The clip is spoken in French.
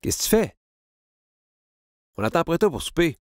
Qu'est-ce que tu fais? On attend après toi pour souper.